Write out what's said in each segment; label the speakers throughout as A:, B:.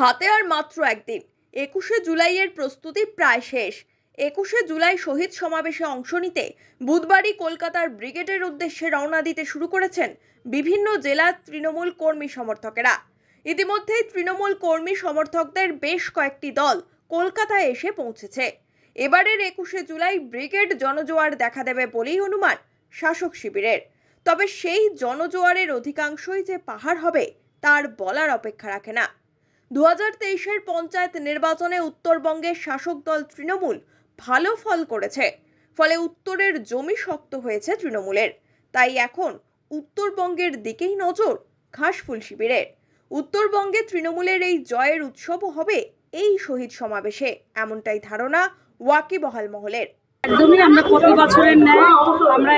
A: হাতে আর মাত্র একদিন একুশে জুলাইয়ের প্রস্তুতি প্রায় শেষ একুশে জুলাই শহীদ সমাবেশে অংশ নিতে বুধবারই কলকাতার ব্রিগেডের উদ্দেশ্যে রওনা দিতে শুরু করেছেন বিভিন্ন জেলার তৃণমূল কর্মী সমর্থকেরা ইতিমধ্যেই তৃণমূল কর্মী সমর্থকদের বেশ কয়েকটি দল কলকাতায় এসে পৌঁছেছে এবারের একুশে জুলাই ব্রিগেড জনজোয়ার দেখা দেবে বলেই অনুমান শাসক শিবিরের তবে সেই জনজোয়ারের অধিকাংশই যে পাহাড় হবে তার বলার অপেক্ষা রাখে না দু হাজার পঞ্চায়েত নির্বাচনে উত্তরবঙ্গের শাসক দল তৃণমূল ভালো ফল করেছে ফলে উত্তরের জমি শক্ত হয়েছে তৃণমূলের তাই এখন উত্তরবঙ্গের দিকেই নজর ঘাসফুল শিবিরের উত্তরবঙ্গে তৃণমূলের এই জয়ের উৎসব হবে এই শহীদ সমাবেশে এমনটাই ধারণা ওয়াকিবহাল মহলের
B: একদমই আমরা বছরের ন্যায় আমরা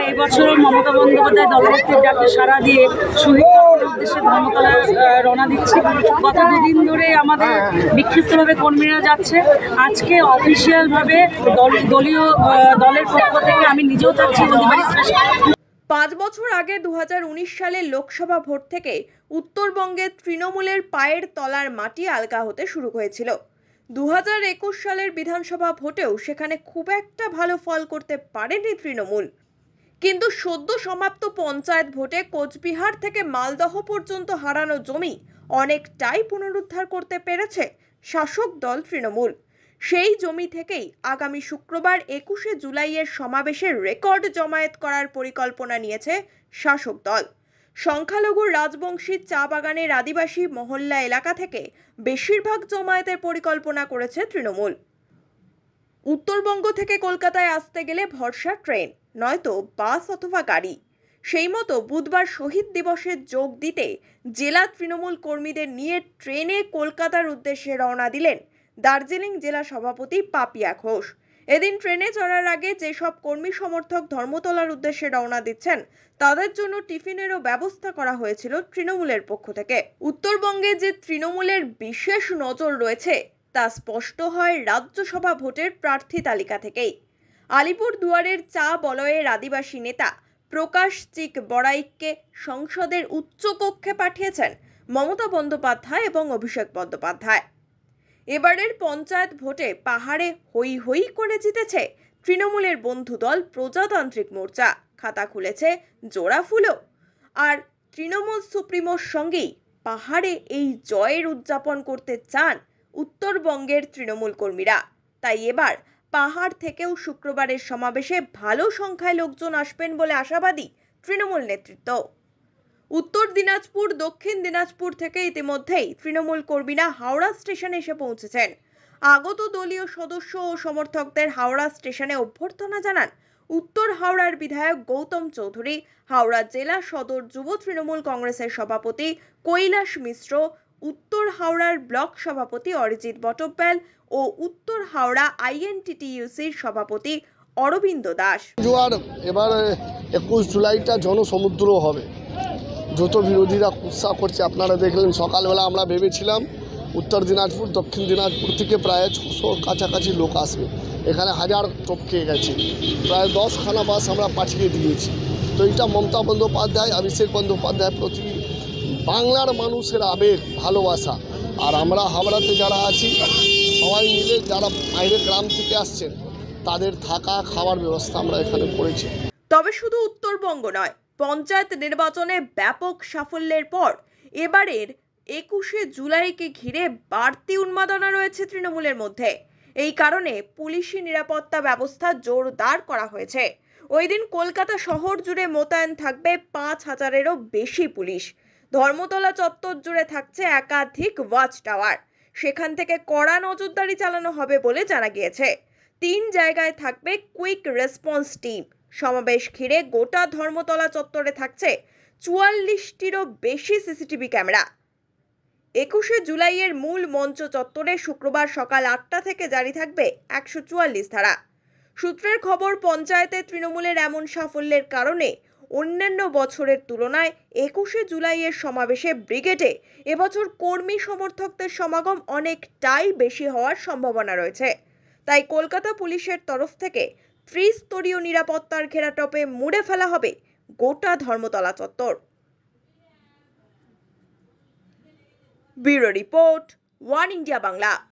B: মমতা বন্দ্যোপাধ্যায় সারা দিয়ে শহীদ
A: উদ্দেশ্যে ধর্মতলা রওনা দিচ্ছি গত দুদিন ধরে আমাদের বিক্ষিপ্তভাবে কর্মীরা যাচ্ছে আজকে অফিসিয়ালভাবে দলীয় দলের পক্ষ থেকে আমি নিজেও থাকছি পাঁচ বছর আগে দু সালে লোকসভা ভোট থেকে উত্তরবঙ্গে তৃণমূলের পায়ের তলার মাটি আলগা হতে শুরু হয়েছিল দু সালের বিধানসভা ভোটেও সেখানে খুব একটা ভালো ফল করতে পারেনি তৃণমূল কিন্তু সদ্য সমাপ্ত পঞ্চায়েত ভোটে কোচবিহার থেকে মালদহ পর্যন্ত হারানো জমি অনেকটাই পুনরুদ্ধার করতে পেরেছে শাসক দল তৃণমূল সেই জমি থেকেই আগামী শুক্রবার একুশে জুলাইয়ের সমাবেশের রেকর্ড জমায়েত করার পরিকল্পনা নিয়েছে শাসক দল সংখ্যালঘু রাজবংশী চা বাগানের আদিবাসী মহল্লা এলাকা থেকে বেশিরভাগ জমায়েতের পরিকল্পনা করেছে তৃণমূল উত্তরবঙ্গ থেকে কলকাতায় আসতে গেলে ভরসা ট্রেন নয়তো বাস অথবা গাড়ি সেই মতো বুধবার শহীদ দিবসে যোগ দিতে জেলা তৃণমূল কর্মীদের নিয়ে ট্রেনে কলকাতার উদ্দেশ্যে রওনা দিলেন দার্জিলিং জেলা সভাপতি পাপিয়া ঘোষ এদিন ট্রেনে চড়ার আগে যেসব কর্মী সমর্থক ধর্মতলার উদ্দেশ্যে রওনা দিচ্ছেন তাদের জন্য টিফিনেরও ব্যবস্থা করা হয়েছিল তৃণমূলের পক্ষ থেকে উত্তরবঙ্গে যে তৃণমূলের বিশেষ নজর রয়েছে তা স্পষ্ট হয় রাজ্যসভা ভোটের প্রার্থী তালিকা থেকেই আলিপুরদুয়ারের চা বলয়ের আদিবাসী নেতা প্রকাশ চিক বড়াইককে সংসদের উচ্চকক্ষে পাঠিয়েছেন মমতা বন্দ্যোপাধ্যায় এবং অভিষেক বন্দ্যোপাধ্যায় এবারের পঞ্চায়েত ভোটে পাহাড়ে হই হই করে জিতেছে তৃণমূলের বন্ধু দল প্রজাতান্ত্রিক মোর্চা খাতা খুলেছে জোড়া ফুলো আর তৃণমূল সুপ্রিমোর সঙ্গেই পাহাড়ে এই জয়ের উদযাপন করতে চান উত্তরবঙ্গের তৃণমূল কর্মীরা তাই এবার পাহাড় থেকেও শুক্রবারের সমাবেশে ভালো সংখ্যায় লোকজন আসবেন বলে আশাবাদী তৃণমূল নেতৃত্ব উত্তর দিনাজপুর দক্ষিণ দিনাজপুর থেকে ইতিমধ্যেই তৃণমূল কর্মীরা হাওড়া স্টেশনে এসে পৌঁছেছেন আগত দলীয় সদস্য ও সমর্থকদের হাওড়া স্টেশনে অভ্যর্থনা জানান উত্তর হাওড়ার বিধায়ক গৌতম চৌধুরী হাওড়া জেলা সদর যুব তৃণমূল কংগ্রেসের সভাপতি কৈলাস মিশ্র উত্তর হাওড়ার ব্লক সভাপতি অরিজিৎ বটব্যাল ও উত্তর হাওড়া আইএনটিটিইউসির সভাপতি অরবিন্দ দাস জোয়ার এবার একুশ জুলাইটা জনসমুদ্র হবে যত বিরোধীরা উৎসাহ করছে আপনারা দেখলেন সকালবেলা আমরা ভেবেছিলাম উত্তর দিনাজপুর দক্ষিণ দিনাজপুর থেকে প্রায় ছশো কাছাকাছি লোক আসবে এখানে হাজার টপকে গেছে প্রায় দশখানা বাস আমরা পাঠিয়ে দিয়েছি তো এটা মমতা বন্দ্যোপাধ্যায় অভিষেক বন্দ্যোপাধ্যায় প্রতি বাংলার মানুষের আবেগ ভালোবাসা আর আমরা হাওড়াতে যারা আছি সবাই মিলে যারা বাইরের গ্রাম থেকে আসছেন তাদের থাকা খাওয়ার ব্যবস্থা আমরা এখানে করেছি তবে শুধু উত্তরবঙ্গ নয় পঞ্চায়েত নির্বাচনে ব্যাপক সাফল্যের পর এবারের একুশে জুলাইকে ঘিরে বাড়তি উন্মাদনা রয়েছে তৃণমূলের মধ্যে এই কারণে পুলিশি নিরাপত্তা ব্যবস্থা জোরদার করা হয়েছে ওই দিন কলকাতা শহর জুড়ে মোতায়েন থাকবে পাঁচ হাজারেরও বেশি পুলিশ ধর্মতলা চত্বর জুড়ে থাকছে একাধিক ওয়াচ টাওয়ার সেখান থেকে কড়া নজরদারি চালানো হবে বলে জানা গিয়েছে তিন জায়গায় থাকবে কুইক রেসপন্স টিম সমাবেশ ঘিরে গোটা ধর্মতলা চত্বরে থাকছে চুয়াল্লিশটিরও বেশি সিসিটিভি ক্যামেরা একুশে জুলাইয়ের মূল মঞ্চ চত্বরে শুক্রবার সকাল আটটা থেকে জারি থাকবে একশো চুয়াল্লিশ ধারা সূত্রের খবর পঞ্চায়েতে তৃণমূলের এমন সাফল্যের কারণে অন্যান্য বছরের তুলনায় একুশে জুলাইয়ের সমাবেশে ব্রিগেডে এবছর কর্মী সমর্থকদের সমাগম অনেকটাই বেশি হওয়ার সম্ভাবনা রয়েছে তাই কলকাতা পুলিশের তরফ থেকে ত্রিস্তরীয় নিরাপত্তার ঘেরাটপে মুড়ে ফেলা হবে গোটা ধর্মতলা চত্বর bureau report one India Bangla